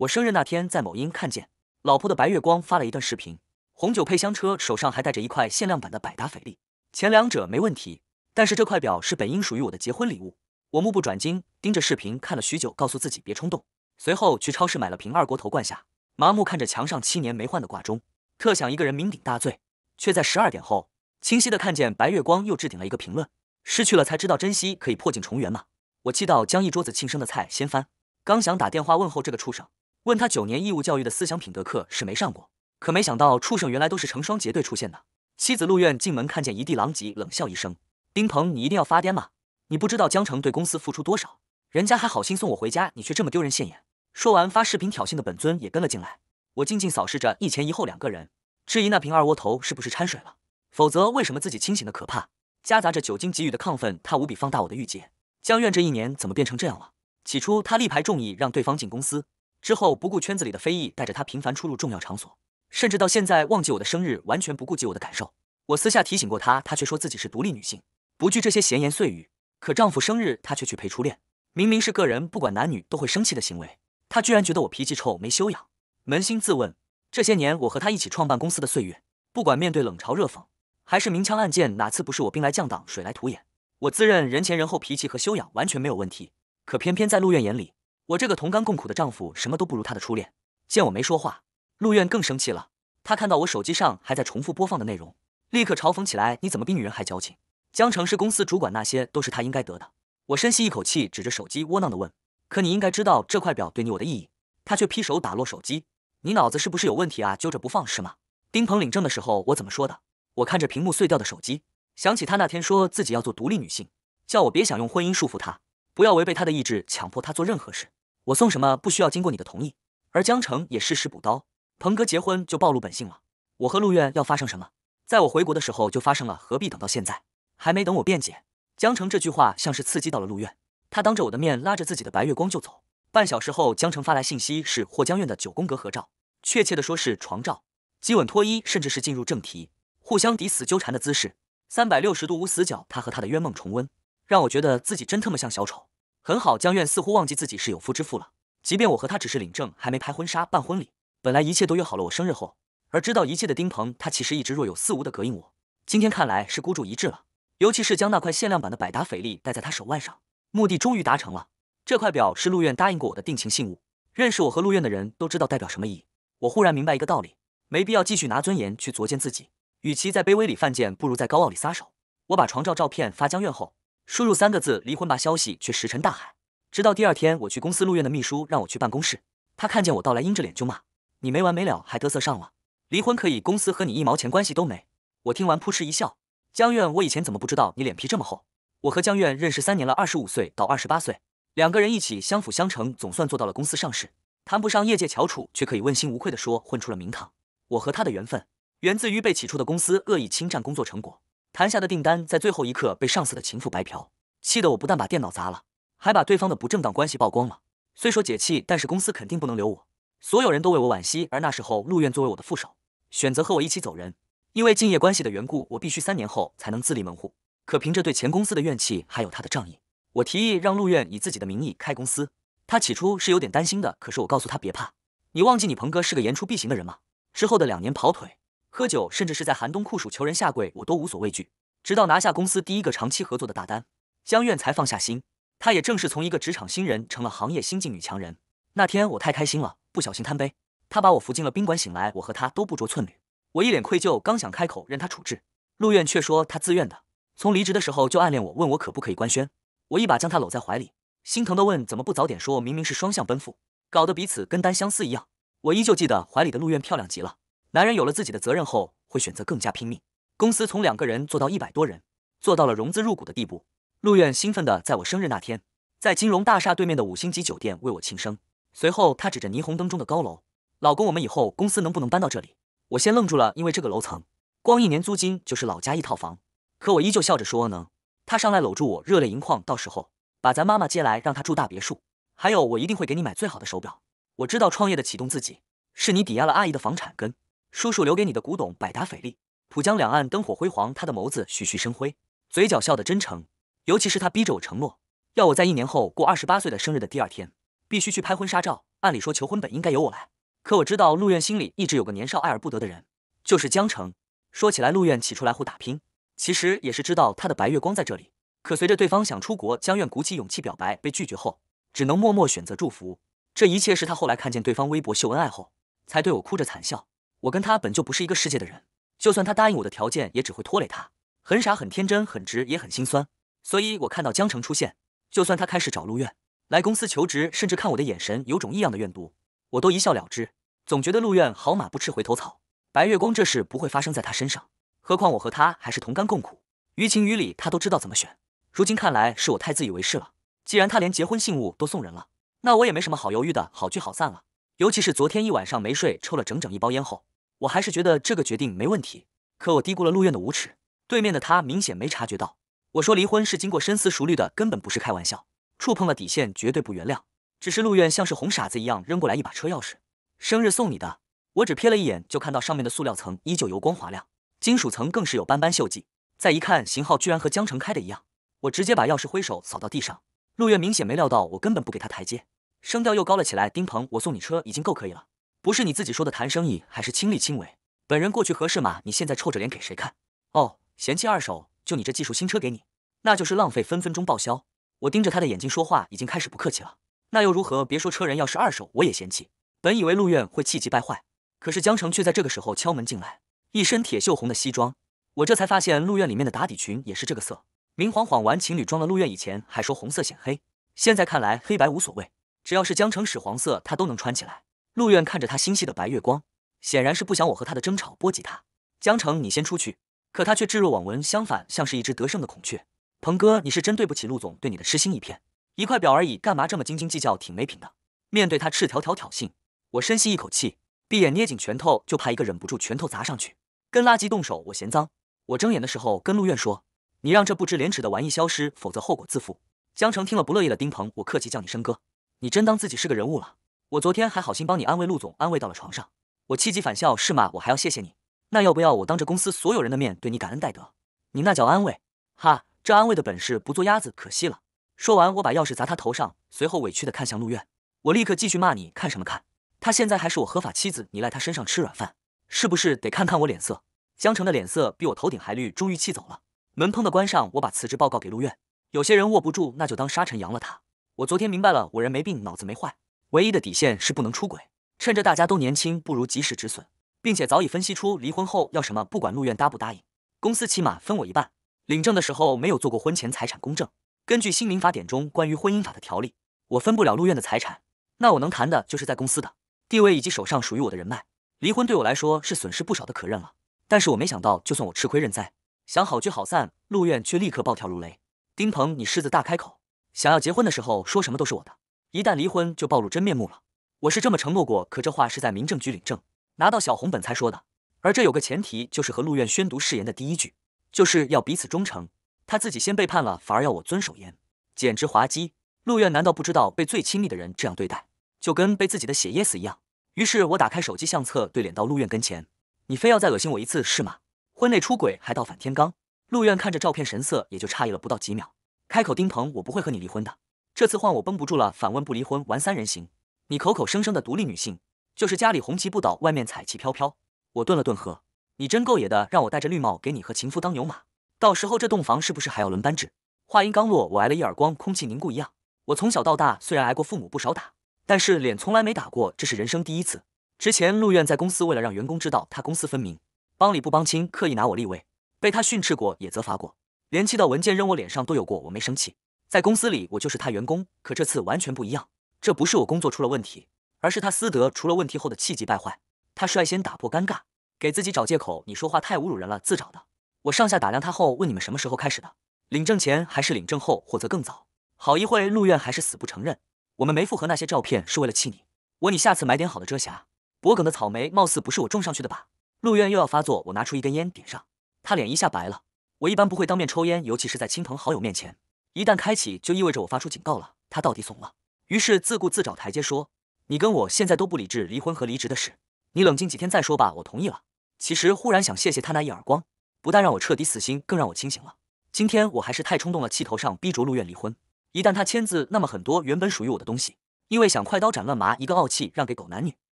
我生日那天在某音看见老婆的白月光发了一段视频，红酒配香车，手上还带着一块限量版的百达翡丽。前两者没问题，但是这块表是本应属于我的结婚礼物。我目不转睛盯着视频看了许久，告诉自己别冲动。随后去超市买了瓶二锅头灌下，麻木看着墙上七年没换的挂钟，特想一个人酩酊大醉。却在十二点后，清晰的看见白月光又置顶了一个评论：失去了才知道珍惜，可以破镜重圆吗？我气到将一桌子庆生的菜掀翻，刚想打电话问候这个畜生。问他九年义务教育的思想品德课是没上过，可没想到畜生原来都是成双结对出现的。妻子陆苑进门看见一地狼藉，冷笑一声：“丁鹏，你一定要发癫吗？你不知道江城对公司付出多少，人家还好心送我回家，你却这么丢人现眼。”说完发视频挑衅的本尊也跟了进来。我静静扫视着一前一后两个人，质疑那瓶二窝头是不是掺水了，否则为什么自己清醒的可怕？夹杂着酒精给予的亢奋，他无比放大我的郁结。江苑这一年怎么变成这样了？起初他力排众议让对方进公司。之后不顾圈子里的非议，带着他频繁出入重要场所，甚至到现在忘记我的生日，完全不顾及我的感受。我私下提醒过他，他却说自己是独立女性，不惧这些闲言碎语。可丈夫生日，他却去陪初恋，明明是个人不管男女都会生气的行为，他居然觉得我脾气臭、没修养。扪心自问，这些年我和他一起创办公司的岁月，不管面对冷嘲热讽，还是明枪暗箭，哪次不是我兵来将挡、水来土掩？我自认人前人后脾气和修养完全没有问题，可偏偏在陆院眼里。我这个同甘共苦的丈夫什么都不如他的初恋。见我没说话，陆苑更生气了。他看到我手机上还在重复播放的内容，立刻嘲讽起来：“你怎么比女人还矫情？”江城是公司主管，那些都是他应该得的。我深吸一口气，指着手机，窝囊的问：“可你应该知道这块表对你我的意义。”他却劈手打落手机：“你脑子是不是有问题啊？揪着不放是吗？”丁鹏领证的时候我怎么说的？我看着屏幕碎掉的手机，想起他那天说自己要做独立女性，叫我别想用婚姻束缚他，不要违背他的意志强迫他做任何事。我送什么不需要经过你的同意，而江城也适时补刀，鹏哥结婚就暴露本性了。我和陆苑要发生什么，在我回国的时候就发生了，何必等到现在？还没等我辩解，江城这句话像是刺激到了陆苑，他当着我的面拉着自己的白月光就走。半小时后，江城发来信息是霍江院的九宫格合照，确切的说是床照，激吻、脱衣，甚至是进入正题，互相抵死纠缠的姿势，三百六十度无死角，他和他的冤梦重温，让我觉得自己真特么像小丑。很好，江苑似乎忘记自己是有夫之妇了。即便我和他只是领证，还没拍婚纱办婚礼，本来一切都约好了我生日后。而知道一切的丁鹏，他其实一直若有似无的膈应我。今天看来是孤注一掷了，尤其是将那块限量版的百达翡丽戴在他手腕上，目的终于达成了。这块表是陆院答应过我的定情信物，认识我和陆院的人都知道代表什么意义。我忽然明白一个道理，没必要继续拿尊严去作践自己，与其在卑微里犯贱，不如在高傲里撒手。我把床照照片发江苑后。输入三个字“离婚吧”，消息却石沉大海。直到第二天，我去公司录院的秘书让我去办公室，他看见我到来，阴着脸就骂：“你没完没了，还得瑟上了？离婚可以，公司和你一毛钱关系都没。”我听完扑哧一笑：“江苑，我以前怎么不知道你脸皮这么厚？我和江苑认识三年了，二十五岁到二十八岁，两个人一起相辅相成，总算做到了公司上市，谈不上业界翘楚，却可以问心无愧地说混出了名堂。我和他的缘分，源自于被起初的公司恶意侵占工作成果。”谈下的订单在最后一刻被上司的情妇白嫖，气得我不但把电脑砸了，还把对方的不正当关系曝光了。虽说解气，但是公司肯定不能留我。所有人都为我惋惜，而那时候陆院作为我的副手，选择和我一起走人。因为敬业关系的缘故，我必须三年后才能自立门户。可凭着对前公司的怨气，还有他的仗义，我提议让陆院以自己的名义开公司。他起初是有点担心的，可是我告诉他别怕，你忘记你鹏哥是个言出必行的人吗？之后的两年跑腿。喝酒，甚至是在寒冬酷暑求人下跪，我都无所畏惧。直到拿下公司第一个长期合作的大单，江苑才放下心。她也正是从一个职场新人，成了行业新晋女强人。那天我太开心了，不小心贪杯，他把我扶进了宾馆。醒来，我和他都不着寸缕。我一脸愧疚，刚想开口任他处置，陆苑却说他自愿的。从离职的时候就暗恋我，问我可不可以官宣。我一把将他搂在怀里，心疼地问怎么不早点说？明明是双向奔赴，搞得彼此跟单相思一样。我依旧记得怀里的陆苑漂亮极了。男人有了自己的责任后，会选择更加拼命。公司从两个人做到一百多人，做到了融资入股的地步。陆苑兴奋地在我生日那天，在金融大厦对面的五星级酒店为我庆生。随后，他指着霓虹灯中的高楼：“老公，我们以后公司能不能搬到这里？”我先愣住了，因为这个楼层光一年租金就是老家一套房。可我依旧笑着说：“能。”他上来搂住我，热泪盈眶：“到时候把咱妈妈接来，让她住大别墅。还有，我一定会给你买最好的手表。我知道创业的启动资金是你抵押了阿姨的房产跟。”叔叔留给你的古董百达翡丽。浦江两岸灯火辉煌，他的眸子徐徐生辉，嘴角笑得真诚。尤其是他逼着我承诺，要我在一年后过二十八岁的生日的第二天，必须去拍婚纱照。按理说求婚本应该由我来，可我知道陆院心里一直有个年少爱而不得的人，就是江澄。说起来，陆院起初来沪打拼，其实也是知道他的白月光在这里。可随着对方想出国，江院鼓起勇气表白被拒绝后，只能默默选择祝福。这一切是他后来看见对方微博秀恩爱后，才对我哭着惨笑。我跟他本就不是一个世界的人，就算他答应我的条件，也只会拖累他。很傻，很天真，很直，也很心酸。所以，我看到江城出现，就算他开始找陆院来公司求职，甚至看我的眼神有种异样的怨毒，我都一笑了之。总觉得陆院好马不吃回头草，白月光这事不会发生在他身上。何况我和他还是同甘共苦，于情于理，他都知道怎么选。如今看来，是我太自以为是了。既然他连结婚信物都送人了，那我也没什么好犹豫的，好聚好散了。尤其是昨天一晚上没睡，抽了整整一包烟后。我还是觉得这个决定没问题，可我低估了陆院的无耻。对面的他明显没察觉到，我说离婚是经过深思熟虑的，根本不是开玩笑。触碰了底线，绝对不原谅。只是陆院像是红傻子一样扔过来一把车钥匙，生日送你的。我只瞥了一眼，就看到上面的塑料层依旧油光滑亮，金属层更是有斑斑锈迹。再一看型号，居然和江城开的一样。我直接把钥匙挥手扫到地上。陆院明显没料到，我根本不给他台阶，声调又高了起来：“丁鹏，我送你车已经够可以了。”不是你自己说的谈生意还是亲力亲为，本人过去合适吗？你现在臭着脸给谁看？哦，嫌弃二手，就你这技术，新车给你，那就是浪费，分分钟报销。我盯着他的眼睛说话，已经开始不客气了。那又如何？别说车人，要是二手，我也嫌弃。本以为陆院会气急败坏，可是江城却在这个时候敲门进来，一身铁锈红的西装，我这才发现陆院里面的打底裙也是这个色，明晃晃玩情侣装的。陆院以前还说红色显黑，现在看来黑白无所谓，只要是江城屎黄色，他都能穿起来。陆苑看着他心细的白月光，显然是不想我和他的争吵波及他。江城，你先出去。可他却置若罔闻，相反，像是一只得胜的孔雀。鹏哥，你是真对不起陆总对你的痴心一片，一块表而已，干嘛这么斤斤计较？挺没品的。面对他赤条条挑衅，我深吸一口气，闭眼捏紧拳头，就怕一个忍不住拳头砸上去。跟垃圾动手，我嫌脏。我睁眼的时候，跟陆苑说：“你让这不知廉耻的玩意消失，否则后果自负。”江城听了不乐意了。丁鹏，我客气叫你生哥，你真当自己是个人物了？我昨天还好心帮你安慰陆总，安慰到了床上，我气急反笑是吗？我还要谢谢你，那要不要我当着公司所有人的面对你感恩戴德？你那叫安慰，哈，这安慰的本事不做鸭子可惜了。说完，我把钥匙砸他头上，随后委屈的看向陆院。我立刻继续骂你，看什么看？他现在还是我合法妻子，你赖他身上吃软饭，是不是得看看我脸色？江城的脸色比我头顶还绿，终于气走了，门砰地关上，我把辞职报告给陆院。有些人握不住，那就当沙尘扬了他。我昨天明白了，我人没病，脑子没坏。唯一的底线是不能出轨，趁着大家都年轻，不如及时止损，并且早已分析出离婚后要什么，不管陆院答不答应，公司起码分我一半。领证的时候没有做过婚前财产公证，根据新民法典中关于婚姻法的条例，我分不了陆院的财产。那我能谈的就是在公司的地位以及手上属于我的人脉。离婚对我来说是损失不少的，可认了。但是我没想到，就算我吃亏认栽，想好聚好散，陆院却立刻暴跳如雷。丁鹏，你狮子大开口，想要结婚的时候说什么都是我的。一旦离婚就暴露真面目了，我是这么承诺过，可这话是在民政局领证、拿到小红本才说的。而这有个前提，就是和陆院宣读誓言的第一句，就是要彼此忠诚。他自己先背叛了，反而要我遵守言，简直滑稽。陆院难道不知道被最亲密的人这样对待，就跟被自己的血噎死一样？于是我打开手机相册，对脸到陆院跟前：“你非要再恶心我一次是吗？婚内出轨还倒反天罡。”陆院看着照片，神色也就诧异了不到几秒，开口：“丁鹏，我不会和你离婚的。”这次换我绷不住了，反问不离婚玩三人行？你口口声声的独立女性，就是家里红旗不倒，外面彩旗飘飘。我顿了顿，喝，你真够野的，让我戴着绿帽给你和情夫当牛马，到时候这洞房是不是还要轮班制？话音刚落，我挨了一耳光，空气凝固一样。我从小到大虽然挨过父母不少打，但是脸从来没打过，这是人生第一次。之前陆院在公司为了让员工知道他公私分明，帮理不帮亲，刻意拿我立威，被他训斥过，也责罚过，连气到文件扔我脸上都有过，我没生气。在公司里，我就是他员工。可这次完全不一样，这不是我工作出了问题，而是他私德出了问题后的气急败坏。他率先打破尴尬，给自己找借口：“你说话太侮辱人了，自找的。”我上下打量他后问：“你们什么时候开始的？领证前还是领证后，或者更早？”好一会，陆院还是死不承认：“我们没复合，那些照片是为了气你。我，你下次买点好的遮瑕。脖梗的草莓，貌似不是我种上去的吧？”陆院又要发作，我拿出一根烟点上，他脸一下白了。我一般不会当面抽烟，尤其是在亲朋好友面前。一旦开启，就意味着我发出警告了。他到底怂了，于是自顾自找台阶说：“你跟我现在都不理智，离婚和离职的事，你冷静几天再说吧。”我同意了。其实忽然想谢谢他那一耳光，不但让我彻底死心，更让我清醒了。今天我还是太冲动了，气头上逼着陆院离婚。一旦他签字，那么很多原本属于我的东西，因为想快刀斩乱麻，一个傲气让给狗男女。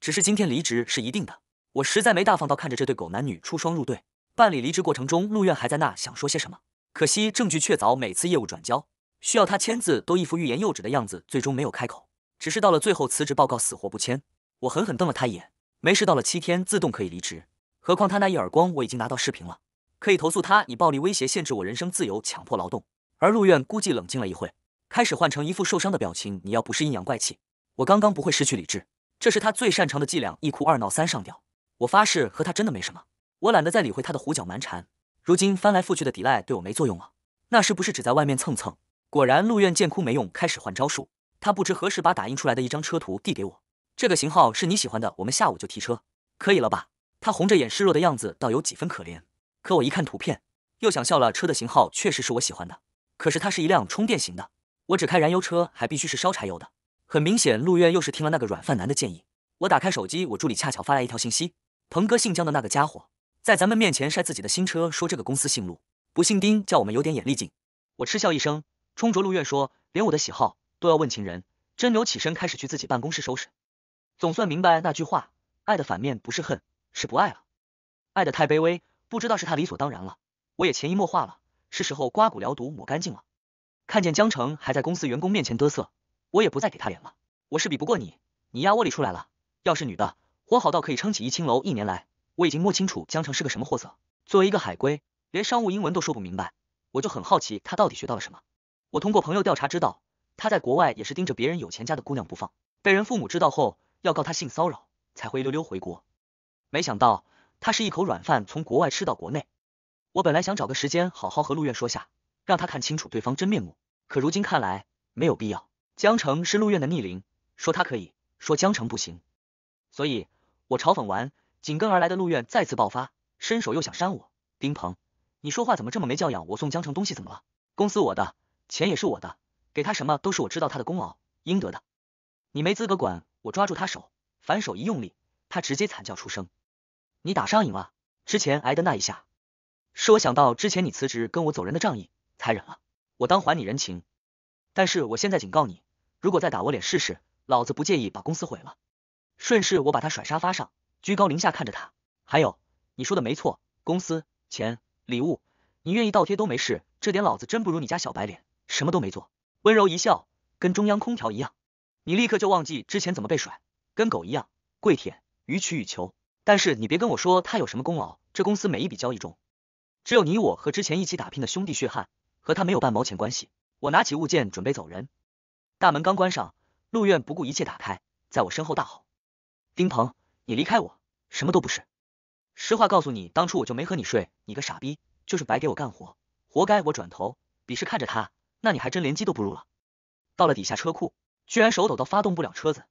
只是今天离职是一定的，我实在没大方到看着这对狗男女出双入对。办理离职过程中，陆院还在那想说些什么。可惜证据确凿，每次业务转交需要他签字，都一副欲言又止的样子，最终没有开口，只是到了最后辞职报告死活不签。我狠狠瞪了他一眼，没事，到了七天自动可以离职。何况他那一耳光我已经拿到视频了，可以投诉他以暴力威胁限制我人身自由、强迫劳动。而陆院估计冷静了一会，开始换成一副受伤的表情。你要不是阴阳怪气，我刚刚不会失去理智。这是他最擅长的伎俩：一哭、二闹、三上吊。我发誓和他真的没什么，我懒得再理会他的胡搅蛮缠。如今翻来覆去的抵赖对我没作用了，那是不是只在外面蹭蹭？果然，陆院见哭没用，开始换招数。他不知何时把打印出来的一张车图递给我，这个型号是你喜欢的，我们下午就提车，可以了吧？他红着眼示弱的样子，倒有几分可怜。可我一看图片，又想笑了。车的型号确实是我喜欢的，可是它是一辆充电型的，我只开燃油车，还必须是烧柴油的。很明显，陆院又是听了那个软饭男的建议。我打开手机，我助理恰巧发来一条信息：鹏哥姓江的那个家伙。在咱们面前晒自己的新车，说这个公司姓陆不姓丁，叫我们有点眼力劲。我嗤笑一声，冲着陆月说：“连我的喜好都要问情人。”真牛，起身开始去自己办公室收拾。总算明白那句话，爱的反面不是恨，是不爱了。爱的太卑微，不知道是他理所当然了，我也潜移默化了。是时候刮骨疗毒，抹干净了。看见江城还在公司员工面前嘚瑟，我也不再给他脸了。我是比不过你，你压窝里出来了。要是女的，我好到可以撑起一青楼一年来。我已经摸清楚江城是个什么货色，作为一个海归，连商务英文都说不明白，我就很好奇他到底学到了什么。我通过朋友调查知道，他在国外也是盯着别人有钱家的姑娘不放，被人父母知道后要告他性骚扰，才会溜溜回国。没想到他是一口软饭从国外吃到国内。我本来想找个时间好好和陆院说下，让他看清楚对方真面目，可如今看来没有必要。江城是陆院的逆鳞，说他可以说江城不行，所以我嘲讽完。紧跟而来的陆院再次爆发，伸手又想扇我。丁鹏，你说话怎么这么没教养？我送江城东西怎么了？公司我的，钱也是我的，给他什么都是我知道他的功劳应得的，你没资格管。我抓住他手，反手一用力，他直接惨叫出声。你打上瘾了？之前挨的那一下，是我想到之前你辞职跟我走人的仗义，才忍了。我当还你人情，但是我现在警告你，如果再打我脸试试，老子不介意把公司毁了。顺势我把他甩沙发上。居高临下看着他，还有你说的没错，公司钱礼物，你愿意倒贴都没事，这点老子真不如你家小白脸，什么都没做，温柔一笑，跟中央空调一样，你立刻就忘记之前怎么被甩，跟狗一样跪舔，予取予求。但是你别跟我说他有什么功劳，这公司每一笔交易中，只有你我和之前一起打拼的兄弟血汗，和他没有半毛钱关系。我拿起物件准备走人，大门刚关上，陆院不顾一切打开，在我身后大吼，丁鹏。你离开我什么都不是。实话告诉你，当初我就没和你睡，你个傻逼，就是白给我干活，活该。我转头鄙视看着他，那你还真连鸡都不如了。到了底下车库，居然手抖到发动不了车子，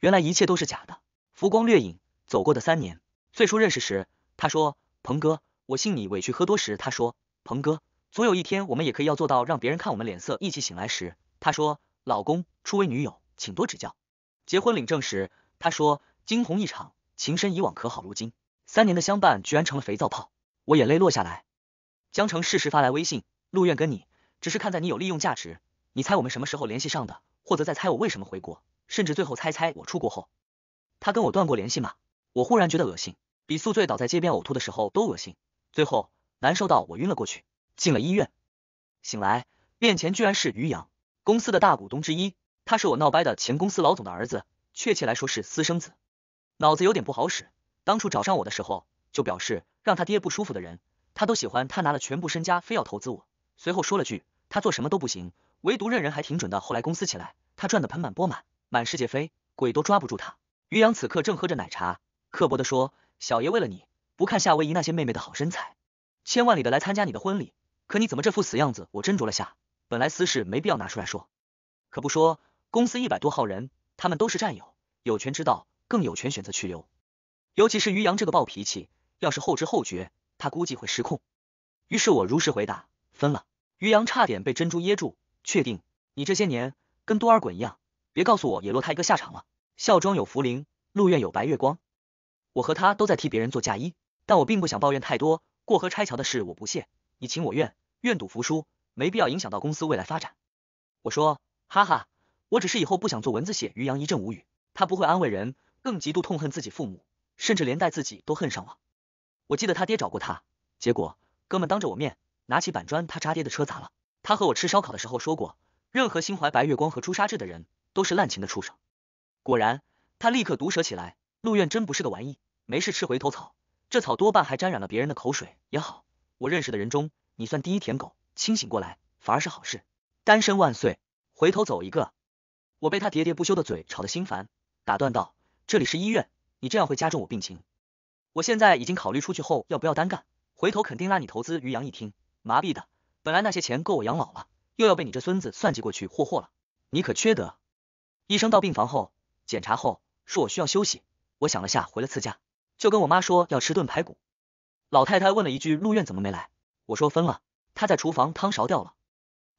原来一切都是假的。浮光掠影走过的三年，最初认识时他说鹏哥，我信你；委屈喝多时他说鹏哥，总有一天我们也可以要做到让别人看我们脸色；一起醒来时他说老公，初为女友，请多指教；结婚领证时他说。惊鸿一场，情深以往可好？如今三年的相伴，居然成了肥皂泡。我眼泪落下来。江城适时发来微信，陆愿跟你，只是看在你有利用价值。你猜我们什么时候联系上的？或者再猜我为什么回国？甚至最后猜猜我出国后，他跟我断过联系吗？我忽然觉得恶心，比宿醉倒在街边呕吐的时候都恶心。最后难受到我晕了过去，进了医院。醒来，面前居然是于洋，公司的大股东之一。他是我闹掰的前公司老总的儿子，确切来说是私生子。脑子有点不好使，当初找上我的时候就表示让他爹不舒服的人，他都喜欢。他拿了全部身家非要投资我，随后说了句他做什么都不行，唯独认人还挺准的。后来公司起来，他赚得盆满钵满，满世界飞，鬼都抓不住他。于洋此刻正喝着奶茶，刻薄地说：“小爷为了你不看夏威夷那些妹妹的好身材，千万里的来参加你的婚礼。可你怎么这副死样子？”我斟酌了下，本来私事没必要拿出来说，可不说，公司一百多号人，他们都是战友，有权知道。更有权选择去留，尤其是于洋这个暴脾气，要是后知后觉，他估计会失控。于是我如实回答，分了。于洋差点被珍珠噎住，确定你这些年跟多尔衮一样，别告诉我也落他一个下场了。孝庄有茯苓，陆院有白月光，我和他都在替别人做嫁衣，但我并不想抱怨太多，过河拆桥的事我不屑，你情我愿，愿赌服输，没必要影响到公司未来发展。我说，哈哈，我只是以后不想做蚊子血。于洋一阵无语，他不会安慰人。更极度痛恨自己父母，甚至连带自己都恨上了。我记得他爹找过他，结果哥们当着我面拿起板砖，他渣爹的车砸了。他和我吃烧烤的时候说过，任何心怀白月光和朱砂痣的人都是滥情的畜生。果然，他立刻毒舌起来：“陆苑真不是个玩意，没事吃回头草，这草多半还沾染了别人的口水。”也好，我认识的人中，你算第一舔狗。清醒过来，反而是好事。单身万岁，回头走一个。我被他喋喋不休的嘴吵得心烦，打断道。这里是医院，你这样会加重我病情。我现在已经考虑出去后要不要单干，回头肯定拉你投资于洋一听麻痹的，本来那些钱够我养老了，又要被你这孙子算计过去霍霍了，你可缺德。医生到病房后检查后说我需要休息，我想了下回了次家，就跟我妈说要吃炖排骨。老太太问了一句陆院怎么没来，我说分了，他在厨房汤勺掉了。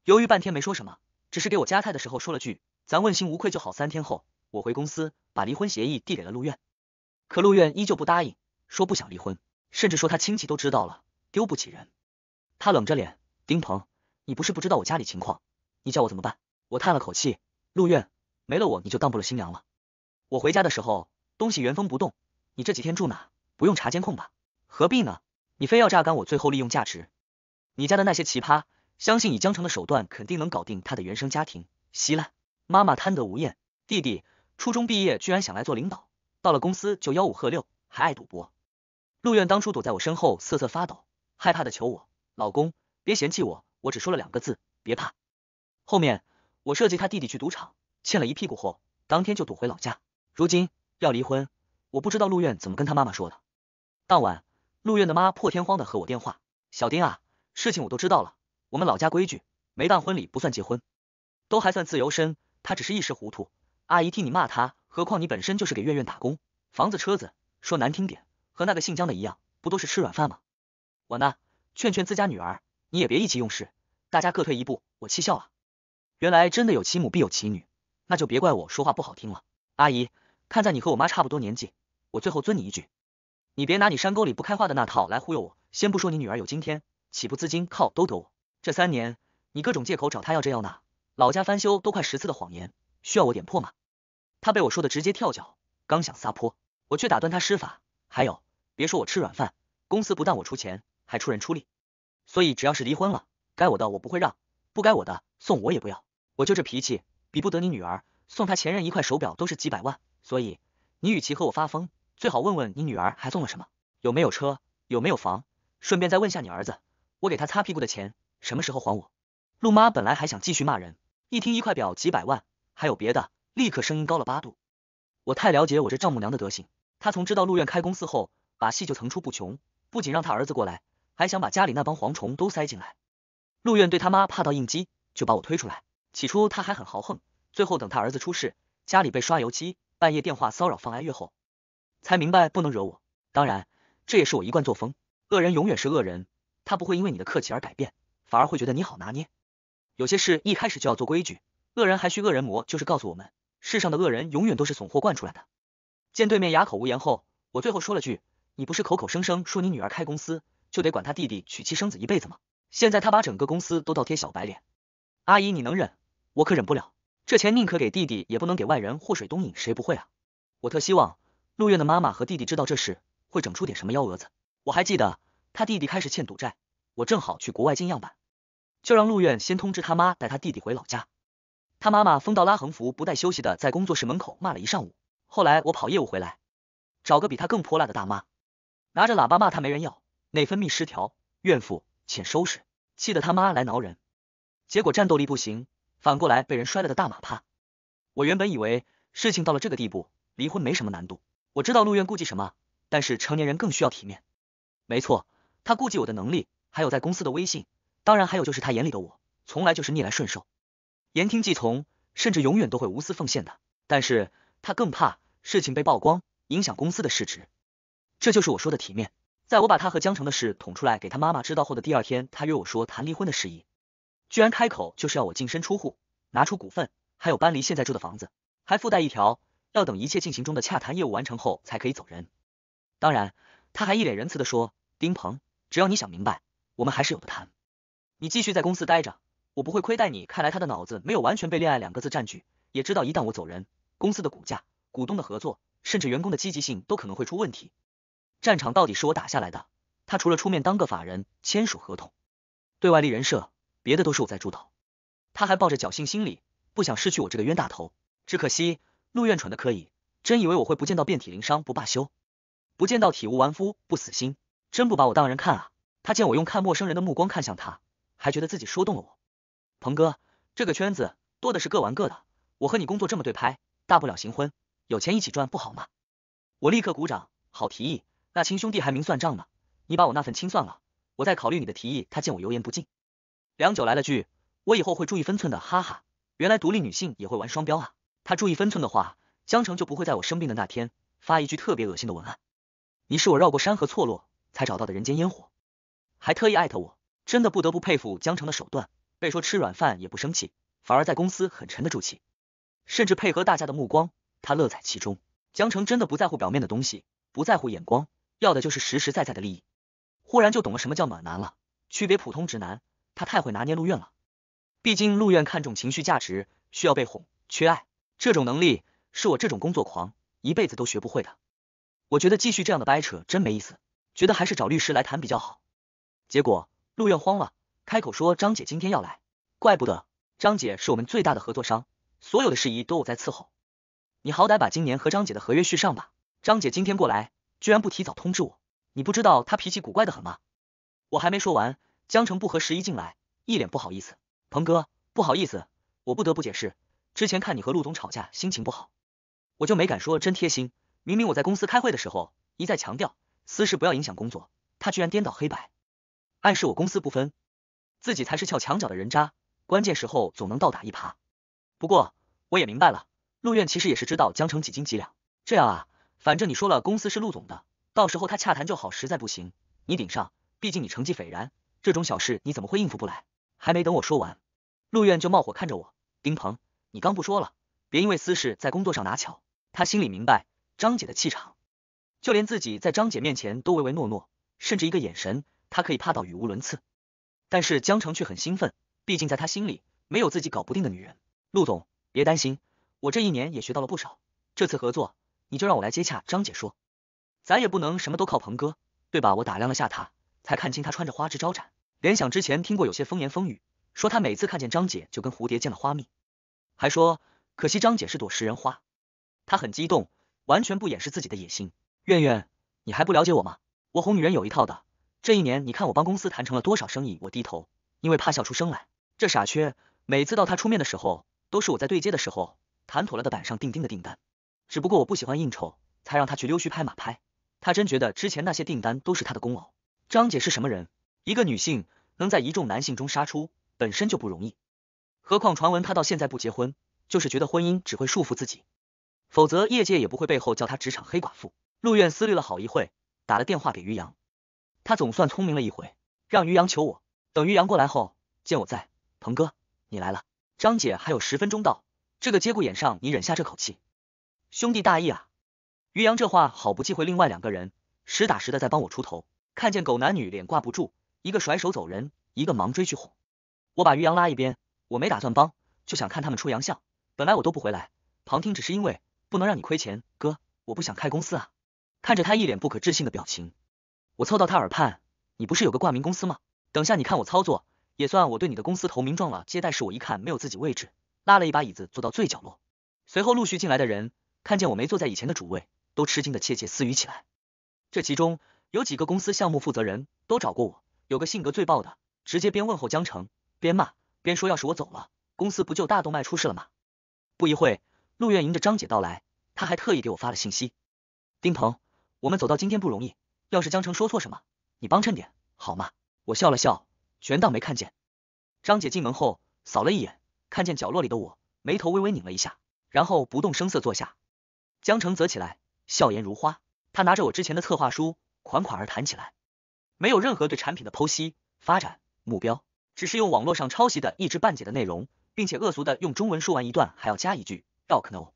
犹豫半天没说什么，只是给我夹菜的时候说了句咱问心无愧就好。三天后。我回公司把离婚协议递给了陆院，可陆院依旧不答应，说不想离婚，甚至说他亲戚都知道了，丢不起人。他冷着脸，丁鹏，你不是不知道我家里情况，你叫我怎么办？我叹了口气，陆院，没了我你就当不了新娘了。我回家的时候东西原封不动，你这几天住哪？不用查监控吧？何必呢？你非要榨干我最后利用价值？你家的那些奇葩，相信以江城的手段肯定能搞定他的原生家庭。稀烂，妈妈贪得无厌，弟弟。初中毕业居然想来做领导，到了公司就吆五喝六，还爱赌博。陆院当初躲在我身后瑟瑟发抖，害怕的求我老公别嫌弃我，我只说了两个字别怕。后面我设计他弟弟去赌场，欠了一屁股货，当天就躲回老家。如今要离婚，我不知道陆院怎么跟他妈妈说的。当晚，陆院的妈破天荒的和我电话，小丁啊，事情我都知道了。我们老家规矩，没办婚礼不算结婚，都还算自由身。他只是一时糊涂。阿姨替你骂他，何况你本身就是给院院打工，房子车子，说难听点，和那个姓江的一样，不都是吃软饭吗？我呢，劝劝自家女儿，你也别意气用事，大家各退一步。我气笑了，原来真的有其母必有其女，那就别怪我说话不好听了。阿姨，看在你和我妈差不多年纪，我最后尊你一句，你别拿你山沟里不开化的那套来忽悠我。先不说你女儿有今天，起不资金靠都得我。这三年，你各种借口找她要这要那，老家翻修都快十次的谎言，需要我点破吗？他被我说的直接跳脚，刚想撒泼，我却打断他施法。还有，别说我吃软饭，公司不但我出钱，还出人出力。所以只要是离婚了，该我的我不会让，不该我的送我也不要。我就这脾气，比不得你女儿，送她前任一块手表都是几百万。所以你与其和我发疯，最好问问你女儿还送了什么，有没有车，有没有房，顺便再问下你儿子，我给他擦屁股的钱什么时候还我。陆妈本来还想继续骂人，一听一块表几百万，还有别的。立刻声音高了八度。我太了解我这丈母娘的德行，她从知道陆院开公司后，把戏就层出不穷。不仅让她儿子过来，还想把家里那帮蝗虫都塞进来。陆院对他妈怕到应激，就把我推出来。起初他还很豪横，最后等他儿子出事，家里被刷油漆，半夜电话骚扰放哀乐后，才明白不能惹我。当然，这也是我一贯作风。恶人永远是恶人，他不会因为你的客气而改变，反而会觉得你好拿捏。有些事一开始就要做规矩，恶人还需恶人磨，就是告诉我们。世上的恶人永远都是怂货惯出来的。见对面哑口无言后，我最后说了句：“你不是口口声声说你女儿开公司就得管她弟弟娶妻生子一辈子吗？现在她把整个公司都倒贴小白脸，阿姨你能忍，我可忍不了。这钱宁可给弟弟也不能给外人，祸水东引谁不会啊？我特希望陆苑的妈妈和弟弟知道这事，会整出点什么幺蛾子。我还记得他弟弟开始欠赌债，我正好去国外进样板，就让陆苑先通知他妈带他弟弟回老家。”他妈妈疯到拉横幅，不带休息的在工作室门口骂了一上午。后来我跑业务回来，找个比他更泼辣的大妈，拿着喇叭骂他没人要，内分泌失调，怨妇，欠收拾，气得他妈来挠人。结果战斗力不行，反过来被人摔了个大马趴。我原本以为事情到了这个地步，离婚没什么难度。我知道陆院顾忌什么，但是成年人更需要体面。没错，他顾忌我的能力，还有在公司的威信，当然还有就是他眼里的我，从来就是逆来顺受。言听计从，甚至永远都会无私奉献的。但是他更怕事情被曝光，影响公司的市值。这就是我说的体面。在我把他和江城的事捅出来给他妈妈知道后的第二天，他约我说谈离婚的事宜，居然开口就是要我净身出户，拿出股份，还有搬离现在住的房子，还附带一条，要等一切进行中的洽谈业务完成后才可以走人。当然，他还一脸仁慈的说，丁鹏，只要你想明白，我们还是有的谈，你继续在公司待着。我不会亏待你。看来他的脑子没有完全被“恋爱”两个字占据，也知道一旦我走人，公司的股价、股东的合作，甚至员工的积极性都可能会出问题。战场到底是我打下来的，他除了出面当个法人签署合同，对外立人设，别的都是我在主导。他还抱着侥幸心理，不想失去我这个冤大头。只可惜陆愿蠢的可以，真以为我会不见到遍体鳞伤不罢休，不见到体无完肤不死心，真不把我当人看啊！他见我用看陌生人的目光看向他，还觉得自己说动了我。鹏哥，这个圈子多的是各玩各的，我和你工作这么对拍，大不了行婚，有钱一起赚不好吗？我立刻鼓掌，好提议。那亲兄弟还明算账呢，你把我那份清算了，我再考虑你的提议。他见我油盐不进，良久来了句，我以后会注意分寸的，哈哈。原来独立女性也会玩双标啊。他注意分寸的话，江城就不会在我生病的那天发一句特别恶心的文案。你是我绕过山河错落才找到的人间烟火，还特意艾特我，真的不得不佩服江城的手段。被说吃软饭也不生气，反而在公司很沉得住气，甚至配合大家的目光，他乐在其中。江城真的不在乎表面的东西，不在乎眼光，要的就是实实在在的利益。忽然就懂了什么叫暖男了，区别普通直男，他太会拿捏陆苑了。毕竟陆苑看重情绪价值，需要被哄，缺爱，这种能力是我这种工作狂一辈子都学不会的。我觉得继续这样的掰扯真没意思，觉得还是找律师来谈比较好。结果陆苑慌了。开口说：“张姐今天要来，怪不得张姐是我们最大的合作商，所有的事宜都我在伺候。你好歹把今年和张姐的合约续上吧。张姐今天过来，居然不提早通知我，你不知道她脾气古怪的很吗？”我还没说完，江城不合时宜进来，一脸不好意思：“鹏哥，不好意思，我不得不解释。之前看你和陆总吵架，心情不好，我就没敢说真贴心。明明我在公司开会的时候一再强调，私事不要影响工作，他居然颠倒黑白，暗示我公私不分。”自己才是撬墙角的人渣，关键时候总能倒打一耙。不过我也明白了，陆院其实也是知道江城几斤几两。这样啊，反正你说了，公司是陆总的，到时候他洽谈就好。实在不行，你顶上，毕竟你成绩斐然，这种小事你怎么会应付不来？还没等我说完，陆院就冒火看着我：“丁鹏，你刚不说了？别因为私事在工作上拿巧。”他心里明白，张姐的气场，就连自己在张姐面前都唯唯诺诺，甚至一个眼神，他可以怕到语无伦次。但是江城却很兴奋，毕竟在他心里没有自己搞不定的女人。陆总，别担心，我这一年也学到了不少。这次合作，你就让我来接洽。张姐说，咱也不能什么都靠鹏哥，对吧？我打量了下他，才看清他穿着花枝招展。联想之前听过有些风言风语，说他每次看见张姐就跟蝴蝶见了花蜜，还说可惜张姐是朵食人花。他很激动，完全不掩饰自己的野心。苑苑，你还不了解我吗？我哄女人有一套的。这一年，你看我帮公司谈成了多少生意？我低头，因为怕笑出声来。这傻缺，每次到他出面的时候，都是我在对接的时候谈妥了的板上钉钉的订单。只不过我不喜欢应酬，才让他去溜须拍马拍。他真觉得之前那些订单都是他的功劳。张姐是什么人？一个女性能在一众男性中杀出，本身就不容易。何况传闻她到现在不结婚，就是觉得婚姻只会束缚自己，否则业界也不会背后叫她职场黑寡妇。陆苑思虑了好一会，打了电话给于洋。他总算聪明了一回，让于洋求我。等于洋过来后，见我在，鹏哥，你来了。张姐还有十分钟到，这个节骨眼上，你忍下这口气，兄弟大义啊！于洋这话好不忌讳，另外两个人实打实的在帮我出头，看见狗男女脸挂不住，一个甩手走人，一个忙追去哄。我把于洋拉一边，我没打算帮，就想看他们出洋相。本来我都不回来，旁听只是因为不能让你亏钱，哥，我不想开公司啊。看着他一脸不可置信的表情。我凑到他耳畔，你不是有个挂名公司吗？等下你看我操作，也算我对你的公司投名状了。接待室我一看没有自己位置，拉了一把椅子坐到最角落。随后陆续进来的人看见我没坐在以前的主位，都吃惊的窃窃私语起来。这其中有几个公司项目负责人，都找过我。有个性格最暴的，直接边问候江城，边骂，边说要是我走了，公司不就大动脉出事了吗？不一会，陆院迎着张姐到来，他还特意给我发了信息。丁鹏，我们走到今天不容易。要是江城说错什么，你帮衬点好吗？我笑了笑，全当没看见。张姐进门后扫了一眼，看见角落里的我，眉头微微拧了一下，然后不动声色坐下。江城则起来，笑颜如花。他拿着我之前的策划书，款款而谈起来，没有任何对产品的剖析、发展目标，只是用网络上抄袭的一知半解的内容，并且恶俗的用中文说完一段，还要加一句 “dog no”。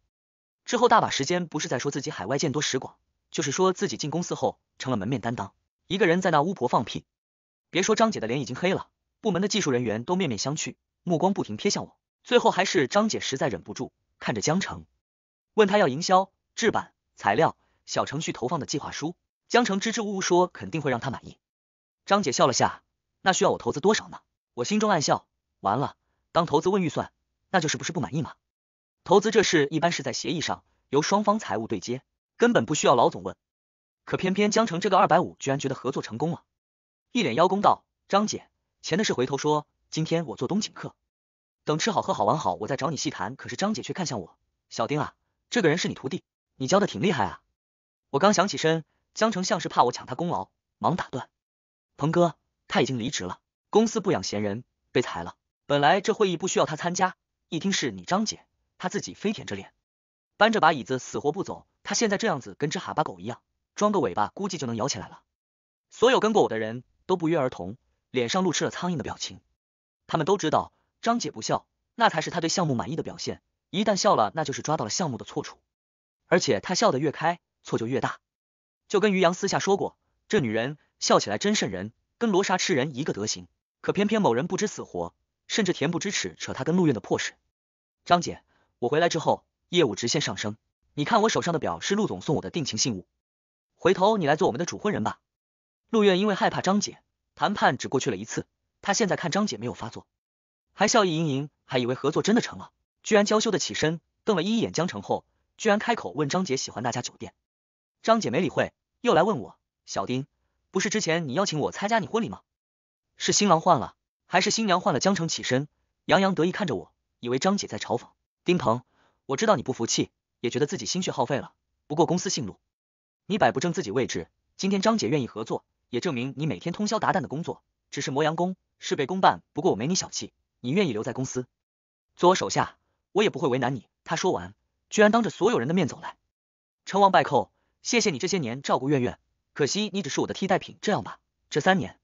之后大把时间不是在说自己海外见多识广。就是说自己进公司后成了门面担当，一个人在那巫婆放屁。别说张姐的脸已经黑了，部门的技术人员都面面相觑，目光不停瞥向我。最后还是张姐实在忍不住，看着江城，问他要营销制版材料、小程序投放的计划书。江城支支吾吾说肯定会让他满意。张姐笑了下，那需要我投资多少呢？我心中暗笑，完了，当投资问预算，那就是不是不满意嘛？投资这事一般是在协议上由双方财务对接。根本不需要老总问，可偏偏江城这个二百五居然觉得合作成功了，一脸邀功道：“张姐，钱的事回头说，今天我做东请客，等吃好喝好玩好，我再找你细谈。”可是张姐却看向我：“小丁啊，这个人是你徒弟，你教的挺厉害啊。”我刚想起身，江城像是怕我抢他功劳，忙打断：“鹏哥，他已经离职了，公司不养闲人，被裁了。本来这会议不需要他参加，一听是你张姐，他自己非舔着脸，搬着把椅子死活不走。”他现在这样子跟只哈巴狗一样，装个尾巴估计就能摇起来了。所有跟过我的人都不约而同脸上露出了苍蝇的表情。他们都知道，张姐不笑，那才是她对项目满意的表现；一旦笑了，那就是抓到了项目的错处。而且她笑得越开，错就越大。就跟于洋私下说过，这女人笑起来真瘆人，跟罗莎吃人一个德行。可偏偏某人不知死活，甚至恬不知耻扯她跟陆院的破事。张姐，我回来之后业务直线上升。你看我手上的表是陆总送我的定情信物，回头你来做我们的主婚人吧。陆院因为害怕张姐，谈判只过去了一次，他现在看张姐没有发作，还笑意盈盈，还以为合作真的成了，居然娇羞的起身瞪了一眼江城后，居然开口问张姐喜欢那家酒店。张姐没理会，又来问我小丁，不是之前你邀请我参加你婚礼吗？是新郎换了还是新娘换了？江城起身，洋洋得意看着我，以为张姐在嘲讽丁鹏，我知道你不服气。也觉得自己心血耗费了，不过公司姓陆，你摆不正自己位置。今天张姐愿意合作，也证明你每天通宵达旦的工作只是磨洋工，事倍功半。不过我没你小气，你愿意留在公司做我手下，我也不会为难你。他说完，居然当着所有人的面走来，成王败寇。谢谢你这些年照顾苑苑，可惜你只是我的替代品。这样吧，这三年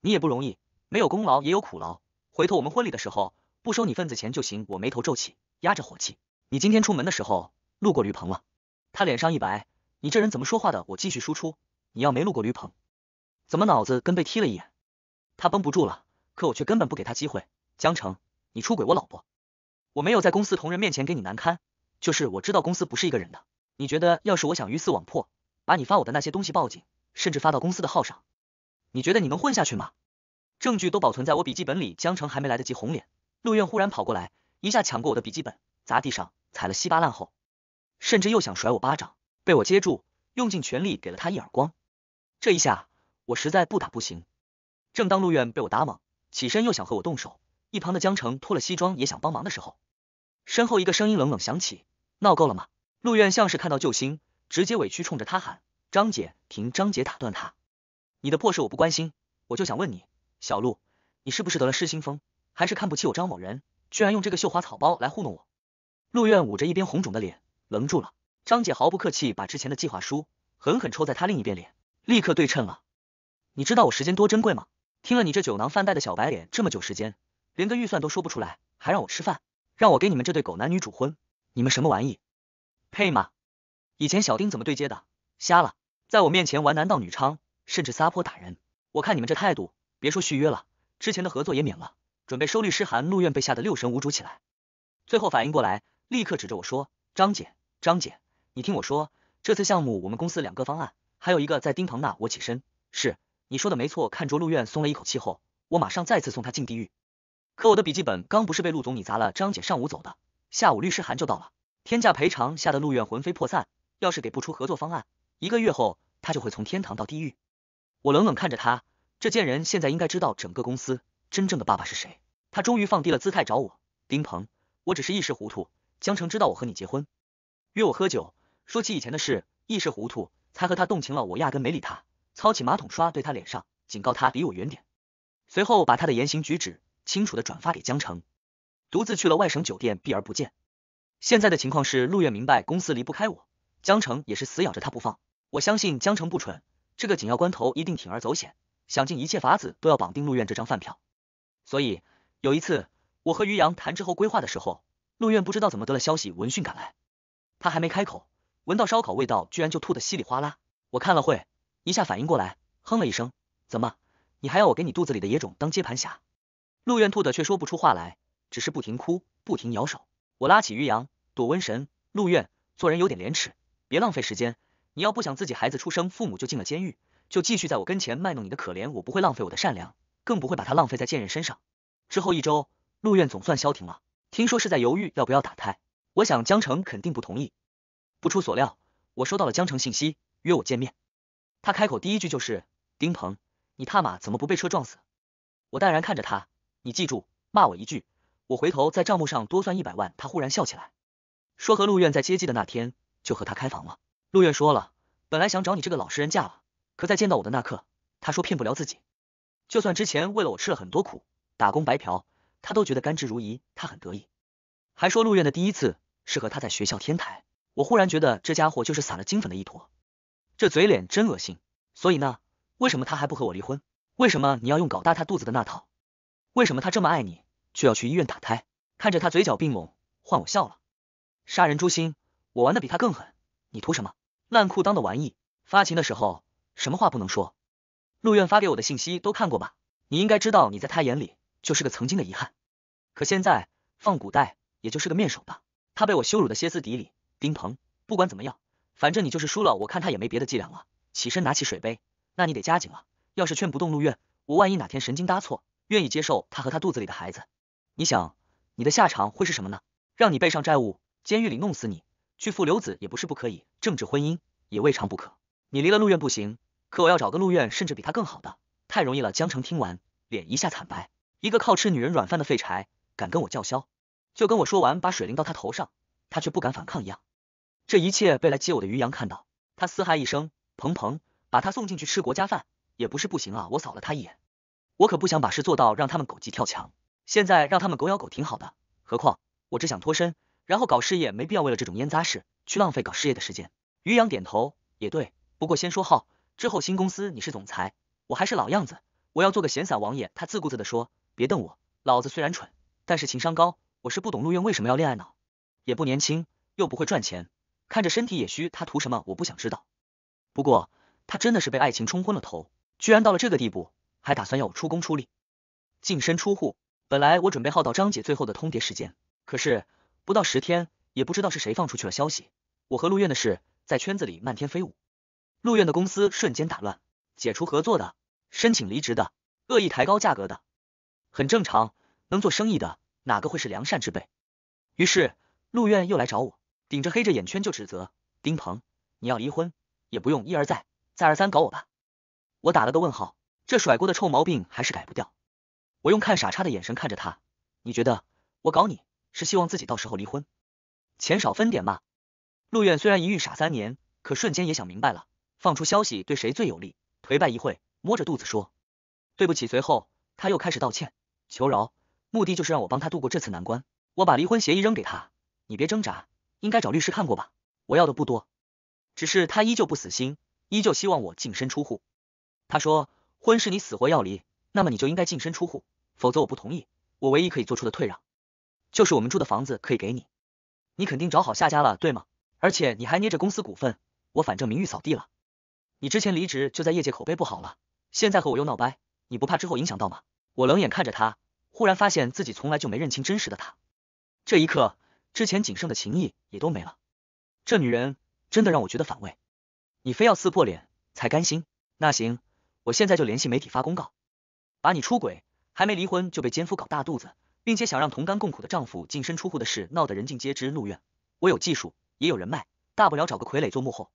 你也不容易，没有功劳也有苦劳。回头我们婚礼的时候不收你份子钱就行。我眉头皱起，压着火气，你今天出门的时候。路过驴棚了，他脸上一白，你这人怎么说话的？我继续输出，你要没路过驴棚，怎么脑子跟被踢了一眼？他绷不住了，可我却根本不给他机会。江城，你出轨我老婆，我没有在公司同仁面前给你难堪，就是我知道公司不是一个人的。你觉得要是我想鱼死网破，把你发我的那些东西报警，甚至发到公司的号上，你觉得你能混下去吗？证据都保存在我笔记本里。江城还没来得及红脸，陆院忽然跑过来，一下抢过我的笔记本，砸地上，踩了稀巴烂后。甚至又想甩我巴掌，被我接住，用尽全力给了他一耳光。这一下我实在不打不行。正当陆苑被我打懵，起身又想和我动手，一旁的江城脱了西装也想帮忙的时候，身后一个声音冷冷响起：“闹够了吗？”陆苑像是看到救星，直接委屈冲着他喊：“张姐，停！”张姐打断他：“你的破事我不关心，我就想问你，小陆，你是不是得了失心疯？还是看不起我张某人，居然用这个绣花草包来糊弄我？”陆苑捂着一边红肿的脸。愣住了，张姐毫不客气把之前的计划书狠狠抽在他另一边脸，立刻对称了。你知道我时间多珍贵吗？听了你这酒囊饭袋的小白脸，这么久时间连个预算都说不出来，还让我吃饭，让我给你们这对狗男女主婚，你们什么玩意？配吗？以前小丁怎么对接的？瞎了，在我面前玩男盗女娼，甚至撒泼打人，我看你们这态度，别说续约了，之前的合作也免了。准备收律师函，陆院被吓得六神无主起来，最后反应过来，立刻指着我说：“张姐。”张姐，你听我说，这次项目我们公司两个方案，还有一个在丁鹏那。我起身，是，你说的没错。看着陆院松了一口气后，我马上再次送他进地狱。可我的笔记本刚不是被陆总你砸了？张姐上午走的，下午律师函就到了，天价赔偿吓得陆院魂飞魄散。要是给不出合作方案，一个月后他就会从天堂到地狱。我冷冷看着他，这贱人现在应该知道整个公司真正的爸爸是谁。他终于放低了姿态找我，丁鹏，我只是一时糊涂。江城知道我和你结婚。约我喝酒，说起以前的事，一时糊涂才和他动情了。我压根没理他，操起马桶刷对他脸上警告他离我远点。随后把他的言行举止清楚的转发给江城，独自去了外省酒店避而不见。现在的情况是陆苑明白公司离不开我，江城也是死咬着他不放。我相信江城不蠢，这个紧要关头一定铤而走险，想尽一切法子都要绑定陆院这张饭票。所以有一次我和于洋谈之后规划的时候，陆院不知道怎么得了消息，闻讯赶来。他还没开口，闻到烧烤味道，居然就吐得稀里哗啦。我看了会，一下反应过来，哼了一声：“怎么，你还要我给你肚子里的野种当接盘侠？”陆院吐的却说不出话来，只是不停哭，不停咬手。我拉起于洋躲瘟神。陆院，做人有点廉耻，别浪费时间。你要不想自己孩子出生父母就进了监狱，就继续在我跟前卖弄你的可怜。我不会浪费我的善良，更不会把它浪费在贱人身上。之后一周，陆院总算消停了，听说是在犹豫要不要打胎。我想江城肯定不同意。不出所料，我收到了江城信息，约我见面。他开口第一句就是：“丁鹏，你他妈怎么不被车撞死？”我淡然看着他，你记住，骂我一句，我回头在账目上多算一百万。他忽然笑起来，说和陆院在接机的那天就和他开房了。陆院说了，本来想找你这个老实人嫁了，可在见到我的那刻，他说骗不了自己，就算之前为了我吃了很多苦，打工白嫖，他都觉得甘之如饴。他很得意，还说陆院的第一次。适合他在学校天台，我忽然觉得这家伙就是撒了金粉的一坨，这嘴脸真恶心。所以呢，为什么他还不和我离婚？为什么你要用搞大他肚子的那套？为什么他这么爱你，却要去医院打胎？看着他嘴角并拢，换我笑了。杀人诛心，我玩的比他更狠。你图什么？烂裤裆的玩意，发情的时候什么话不能说？陆院发给我的信息都看过吧？你应该知道，你在他眼里就是个曾经的遗憾。可现在放古代，也就是个面首吧。他被我羞辱的歇斯底里。丁鹏，不管怎么样，反正你就是输了。我看他也没别的伎俩了。起身拿起水杯，那你得加紧了。要是劝不动陆院，我万一哪天神经搭错，愿意接受他和他肚子里的孩子，你想，你的下场会是什么呢？让你背上债务，监狱里弄死你，去复流子也不是不可以，政治婚姻也未尝不可。你离了陆院不行，可我要找个陆院甚至比他更好的，太容易了。江城听完，脸一下惨白。一个靠吃女人软饭的废柴，敢跟我叫嚣？就跟我说完，把水淋到他头上，他却不敢反抗一样。这一切被来接我的于洋看到，他嘶嗨一声：“鹏鹏，把他送进去吃国家饭也不是不行啊！”我扫了他一眼，我可不想把事做到让他们狗急跳墙。现在让他们狗咬狗挺好的，何况我只想脱身，然后搞事业，没必要为了这种烟杂事去浪费搞事业的时间。于洋点头，也对。不过先说好，之后新公司你是总裁，我还是老样子，我要做个闲散王爷。他自顾自地说：“别瞪我，老子虽然蠢，但是情商高。”我是不懂陆苑为什么要恋爱脑，也不年轻，又不会赚钱，看着身体也虚，他图什么？我不想知道。不过他真的是被爱情冲昏了头，居然到了这个地步，还打算要我出工出力，净身出户。本来我准备耗到张姐最后的通牒时间，可是不到十天，也不知道是谁放出去了消息，我和陆院的事在圈子里漫天飞舞，陆院的公司瞬间打乱，解除合作的，申请离职的，恶意抬高价格的，很正常，能做生意的。哪个会是良善之辈？于是陆院又来找我，顶着黑着眼圈就指责丁鹏：“你要离婚也不用一而再，再而三搞我吧。”我打了个问号，这甩锅的臭毛病还是改不掉。我用看傻叉的眼神看着他，你觉得我搞你是希望自己到时候离婚，钱少分点吗？陆院虽然一孕傻三年，可瞬间也想明白了，放出消息对谁最有利？颓败一会，摸着肚子说：“对不起。”随后他又开始道歉，求饶。目的就是让我帮他度过这次难关。我把离婚协议扔给他，你别挣扎，应该找律师看过吧？我要的不多，只是他依旧不死心，依旧希望我净身出户。他说，婚是你死活要离，那么你就应该净身出户，否则我不同意。我唯一可以做出的退让，就是我们住的房子可以给你。你肯定找好下家了，对吗？而且你还捏着公司股份，我反正名誉扫地了。你之前离职就在业界口碑不好了，现在和我又闹掰，你不怕之后影响到吗？我冷眼看着他。忽然发现自己从来就没认清真实的他，这一刻之前仅剩的情谊也都没了。这女人真的让我觉得反胃，你非要撕破脸才甘心？那行，我现在就联系媒体发公告，把你出轨、还没离婚就被奸夫搞大肚子，并且想让同甘共苦的丈夫净身出户的事闹得人尽皆知。陆院，我有技术，也有人脉，大不了找个傀儡做幕后。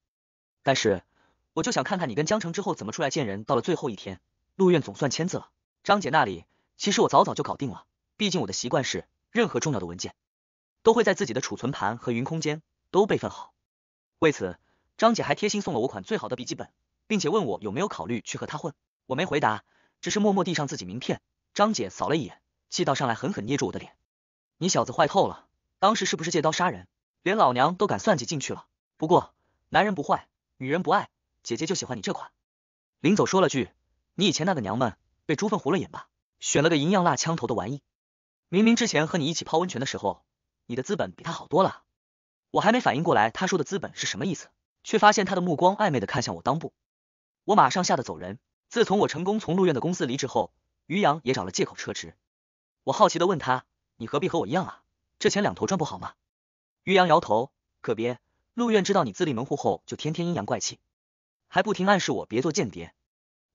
但是我就想看看你跟江城之后怎么出来见人。到了最后一天，陆院总算签字了，张姐那里。其实我早早就搞定了，毕竟我的习惯是任何重要的文件，都会在自己的储存盘和云空间都备份好。为此，张姐还贴心送了我款最好的笔记本，并且问我有没有考虑去和他混。我没回答，只是默默递上自己名片。张姐扫了一眼，气到上来狠狠捏住我的脸：“你小子坏透了，当时是不是借刀杀人？连老娘都敢算计进去了。不过男人不坏，女人不爱，姐姐就喜欢你这款。”临走说了句：“你以前那个娘们被猪粪糊了眼吧。”选了个银样蜡枪头的玩意，明明之前和你一起泡温泉的时候，你的资本比他好多了。我还没反应过来他说的资本是什么意思，却发现他的目光暧昧的看向我裆部，我马上吓得走人。自从我成功从陆院的公司离职后，于洋也找了借口撤职。我好奇的问他，你何必和我一样啊？这钱两头赚不好吗？于洋摇头，可别。陆院知道你自立门户后，就天天阴阳怪气，还不停暗示我别做间谍。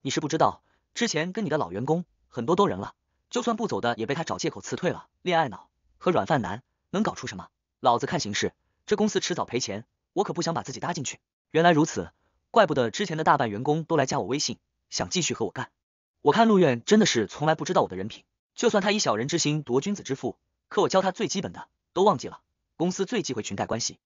你是不知道，之前跟你的老员工。很多都人了，就算不走的也被他找借口辞退了。恋爱脑和软饭男能搞出什么？老子看形势，这公司迟早赔钱，我可不想把自己搭进去。原来如此，怪不得之前的大半员工都来加我微信，想继续和我干。我看陆院真的是从来不知道我的人品，就算他以小人之心夺君子之腹，可我教他最基本的都忘记了。公司最忌讳裙带关系，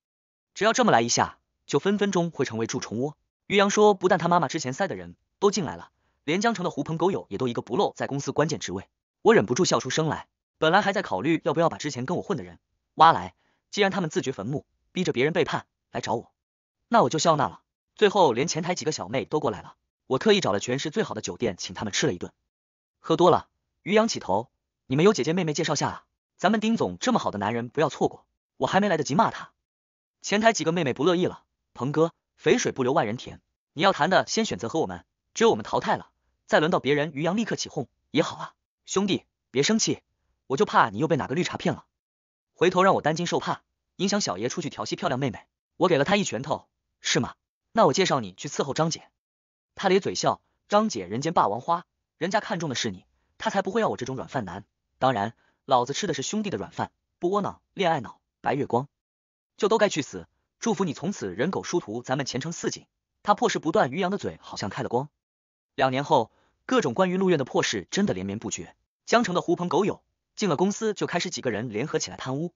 只要这么来一下，就分分钟会成为蛀虫窝。于洋说，不但他妈妈之前塞的人都进来了。连江城的狐朋狗友也都一个不漏在公司关键职位，我忍不住笑出声来。本来还在考虑要不要把之前跟我混的人挖来，既然他们自掘坟墓，逼着别人背叛来找我，那我就笑纳了。最后连前台几个小妹都过来了，我特意找了全市最好的酒店请他们吃了一顿。喝多了，于洋起头，你们有姐姐妹妹介绍下啊，咱们丁总这么好的男人不要错过。我还没来得及骂他，前台几个妹妹不乐意了，鹏哥肥水不流外人田，你要谈的先选择和我们，只有我们淘汰了。再轮到别人，于洋立刻起哄也好啊，兄弟别生气，我就怕你又被哪个绿茶骗了，回头让我担惊受怕，影响小爷出去调戏漂亮妹妹。我给了他一拳头，是吗？那我介绍你去伺候张姐。他咧嘴笑，张姐人间霸王花，人家看中的是你，他才不会要我这种软饭男。当然，老子吃的是兄弟的软饭，不窝囊，恋爱脑，白月光，就都该去死。祝福你从此人狗殊途，咱们前程似锦。他破事不断，于洋的嘴好像开了光。两年后。各种关于陆院的破事真的连绵不绝。江城的狐朋狗友进了公司就开始几个人联合起来贪污，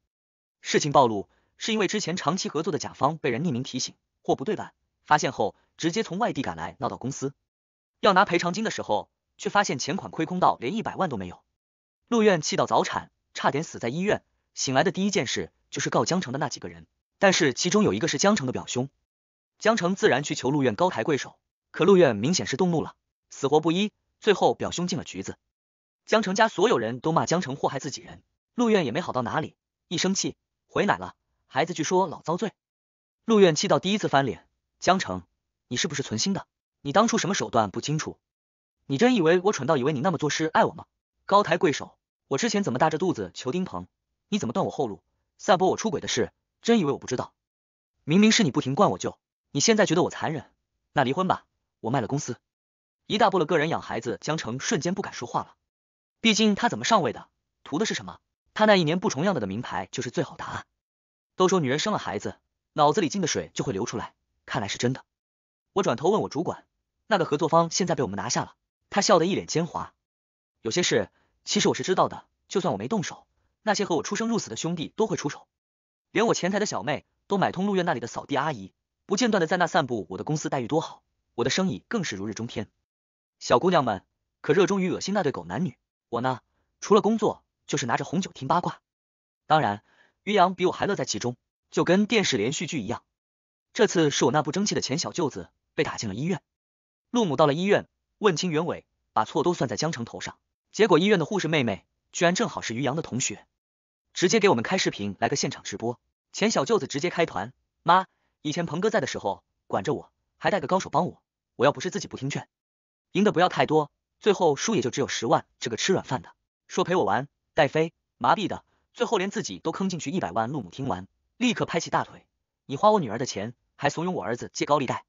事情暴露是因为之前长期合作的甲方被人匿名提醒货不对版，发现后直接从外地赶来闹到公司，要拿赔偿金的时候，却发现钱款亏空到连一百万都没有。陆院气到早产，差点死在医院，醒来的第一件事就是告江城的那几个人，但是其中有一个是江城的表兄，江城自然去求陆院高抬贵手，可陆院明显是动怒了，死活不依。最后表兄进了局子，江城家所有人都骂江城祸害自己人，陆院也没好到哪里，一生气回奶了，孩子据说老遭罪。陆院气到第一次翻脸，江城，你是不是存心的？你当初什么手段不清楚？你真以为我蠢到以为你那么做是爱我吗？高抬贵手，我之前怎么大着肚子求丁鹏？你怎么断我后路，散播我出轨的事？真以为我不知道？明明是你不停灌我酒，你现在觉得我残忍？那离婚吧，我卖了公司。一大步了，个人养孩子，江城瞬间不敢说话了。毕竟他怎么上位的，图的是什么？他那一年不重样的的名牌就是最好答案。都说女人生了孩子，脑子里进的水就会流出来，看来是真的。我转头问我主管，那个合作方现在被我们拿下了。他笑得一脸奸猾。有些事其实我是知道的，就算我没动手，那些和我出生入死的兄弟都会出手。连我前台的小妹都买通陆院那里的扫地阿姨，不间断的在那散布我的公司待遇多好，我的生意更是如日中天。小姑娘们可热衷于恶心那对狗男女，我呢，除了工作就是拿着红酒听八卦。当然，于洋比我还乐在其中，就跟电视连续剧一样。这次是我那不争气的前小舅子被打进了医院，陆母到了医院问清原委，把错都算在江城头上。结果医院的护士妹妹居然正好是于洋的同学，直接给我们开视频来个现场直播。前小舅子直接开团，妈，以前鹏哥在的时候管着我，还带个高手帮我，我要不是自己不听劝。赢的不要太多，最后输也就只有十万。这个吃软饭的说陪我玩，戴飞麻痹的，最后连自己都坑进去一百万。陆母听完，立刻拍起大腿，你花我女儿的钱，还怂恿我儿子借高利贷，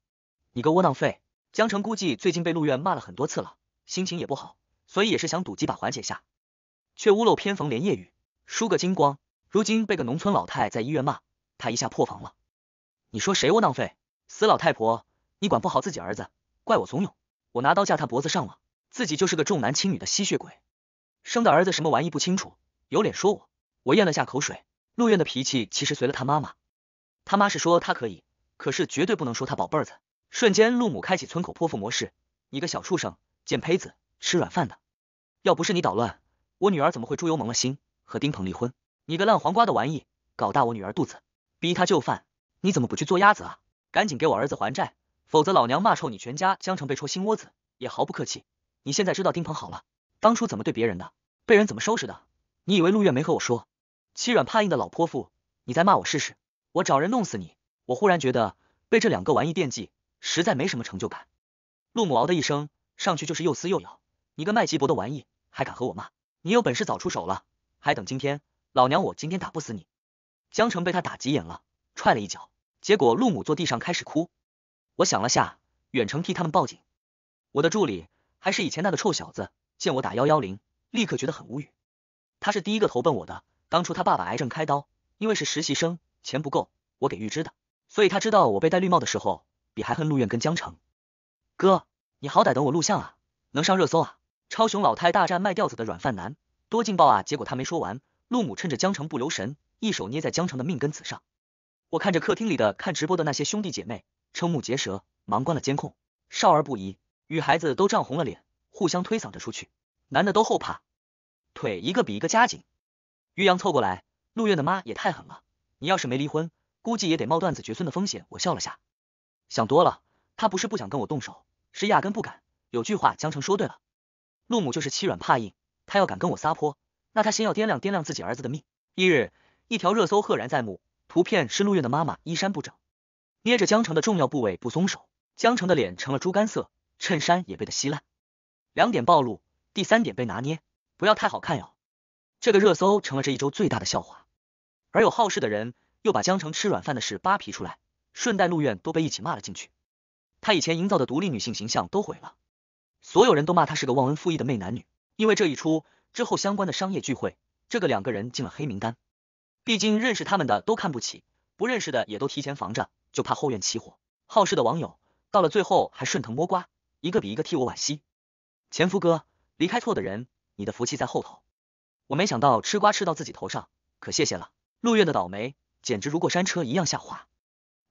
你个窝囊废！江城估计最近被陆院骂了很多次了，心情也不好，所以也是想赌几把缓解下，却屋漏偏逢连夜雨，输个精光。如今被个农村老太在医院骂，他一下破防了。你说谁窝囊废？死老太婆，你管不好自己儿子，怪我怂恿。我拿刀架他脖子上了，自己就是个重男轻女的吸血鬼，生的儿子什么玩意不清楚，有脸说我？我咽了下口水。陆苑的脾气其实随了他妈妈，他妈是说他可以，可是绝对不能说他宝贝儿子。瞬间，陆母开启村口泼妇模式，你个小畜生，贱胚子，吃软饭的。要不是你捣乱，我女儿怎么会猪油蒙了心和丁鹏离婚？你个烂黄瓜的玩意，搞大我女儿肚子，逼她就范，你怎么不去做鸭子啊？赶紧给我儿子还债！否则老娘骂臭你全家，江城被戳心窝子也毫不客气。你现在知道丁鹏好了，当初怎么对别人的，被人怎么收拾的？你以为陆月没和我说？欺软怕硬的老泼妇，你再骂我试试？我找人弄死你！我忽然觉得被这两个玩意惦记，实在没什么成就感。陆母嗷的一声，上去就是又撕又咬，你个卖吉脖的玩意还敢和我骂？你有本事早出手了，还等今天？老娘我今天打不死你！江城被他打急眼了，踹了一脚，结果陆母坐地上开始哭。我想了下，远程替他们报警。我的助理还是以前那个臭小子，见我打幺幺零，立刻觉得很无语。他是第一个投奔我的，当初他爸爸癌症开刀，因为是实习生，钱不够，我给预支的，所以他知道我被戴绿帽的时候，比还恨陆院跟江城。哥，你好歹等我录像啊，能上热搜啊！超雄老太大战卖吊子的软饭男，多劲爆啊！结果他没说完，陆母趁着江城不留神，一手捏在江城的命根子上。我看着客厅里的看直播的那些兄弟姐妹。瞠目结舌，忙关了监控。少儿不宜，女孩子都涨红了脸，互相推搡着出去。男的都后怕，腿一个比一个夹紧。于洋凑过来，陆月的妈也太狠了。你要是没离婚，估计也得冒断子绝孙的风险。我笑了下，想多了。他不是不想跟我动手，是压根不敢。有句话江城说对了，陆母就是欺软怕硬。他要敢跟我撒泼，那他先要掂量掂量自己儿子的命。一日，一条热搜赫然在目，图片是陆月的妈妈，衣衫不整。捏着江城的重要部位不松手，江城的脸成了猪肝色，衬衫也被的稀烂，两点暴露，第三点被拿捏，不要太好看哟。这个热搜成了这一周最大的笑话，而有好事的人又把江城吃软饭的事扒皮出来，顺带陆苑都被一起骂了进去，他以前营造的独立女性形象都毁了，所有人都骂他是个忘恩负义的媚男女，因为这一出之后相关的商业聚会，这个两个人进了黑名单，毕竟认识他们的都看不起。不认识的也都提前防着，就怕后院起火。好事的网友到了最后还顺藤摸瓜，一个比一个替我惋惜。前夫哥，离开错的人，你的福气在后头。我没想到吃瓜吃到自己头上，可谢谢了。陆月的倒霉简直如过山车一样下滑。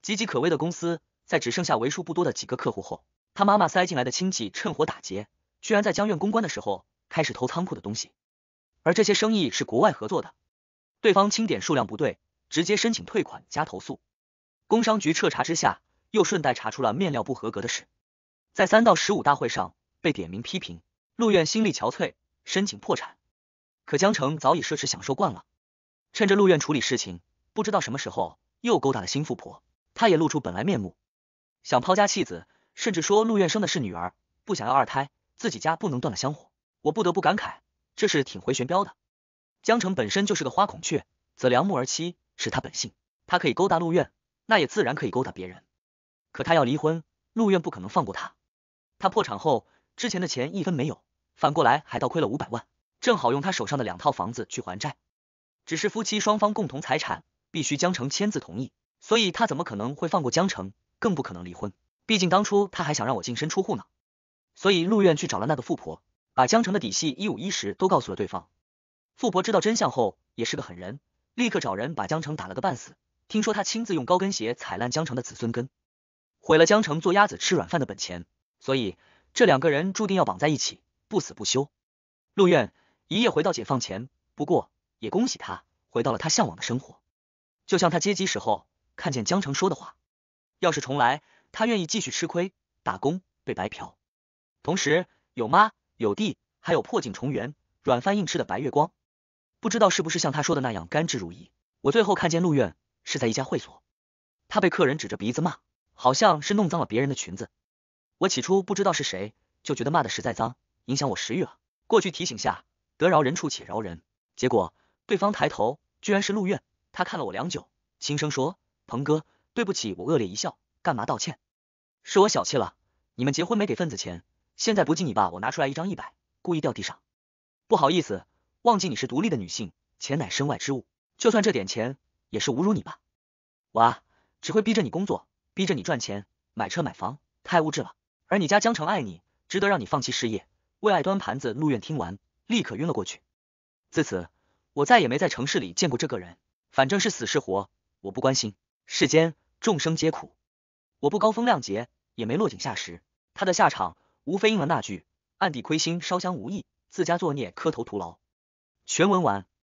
岌岌可危的公司在只剩下为数不多的几个客户后，他妈妈塞进来的亲戚趁火打劫，居然在江院公关的时候开始偷仓库的东西，而这些生意是国外合作的，对方清点数量不对。直接申请退款加投诉，工商局彻查之下，又顺带查出了面料不合格的事，在三到十五大会上被点名批评，陆院心力憔悴，申请破产。可江城早已奢侈享受惯了，趁着陆院处理事情，不知道什么时候又勾搭了新富婆，他也露出本来面目，想抛家弃子，甚至说陆院生的是女儿，不想要二胎，自己家不能断了香火。我不得不感慨，这是挺回旋镖的。江城本身就是个花孔雀，择良木而栖。是他本性，他可以勾搭陆苑，那也自然可以勾搭别人。可他要离婚，陆苑不可能放过他。他破产后，之前的钱一分没有，反过来还倒亏了五百万，正好用他手上的两套房子去还债。只是夫妻双方共同财产必须江城签字同意，所以他怎么可能会放过江城？更不可能离婚。毕竟当初他还想让我净身出户呢。所以陆苑去找了那个富婆，把江城的底细一五一十都告诉了对方。富婆知道真相后，也是个狠人。立刻找人把江城打了个半死。听说他亲自用高跟鞋踩烂江城的子孙根，毁了江城做鸭子吃软饭的本钱。所以这两个人注定要绑在一起，不死不休。陆苑一夜回到解放前，不过也恭喜他回到了他向往的生活。就像他接机时候看见江城说的话，要是重来，他愿意继续吃亏打工，被白嫖。同时有妈有弟，还有破镜重圆、软饭硬吃的白月光。不知道是不是像他说的那样甘之如饴。我最后看见陆院是在一家会所，他被客人指着鼻子骂，好像是弄脏了别人的裙子。我起初不知道是谁，就觉得骂的实在脏，影响我食欲了，过去提醒下，得饶人处且饶人。结果对方抬头居然是陆院。他看了我良久，轻声说：“鹏哥，对不起。”我恶劣一笑，干嘛道歉？是我小气了，你们结婚没给份子钱，现在不敬你吧，我拿出来一张一百，故意掉地上，不好意思。忘记你是独立的女性，钱乃身外之物，就算这点钱也是侮辱你吧。娃只会逼着你工作，逼着你赚钱，买车买房，太物质了。而你家江城爱你，值得让你放弃事业，为爱端盘子。陆院听完，立刻晕了过去。自此，我再也没在城市里见过这个人。反正，是死是活，我不关心。世间众生皆苦，我不高风亮节，也没落井下石。他的下场，无非应了那句：暗地亏心，烧香无益，自家作孽，磕头徒劳。全文完。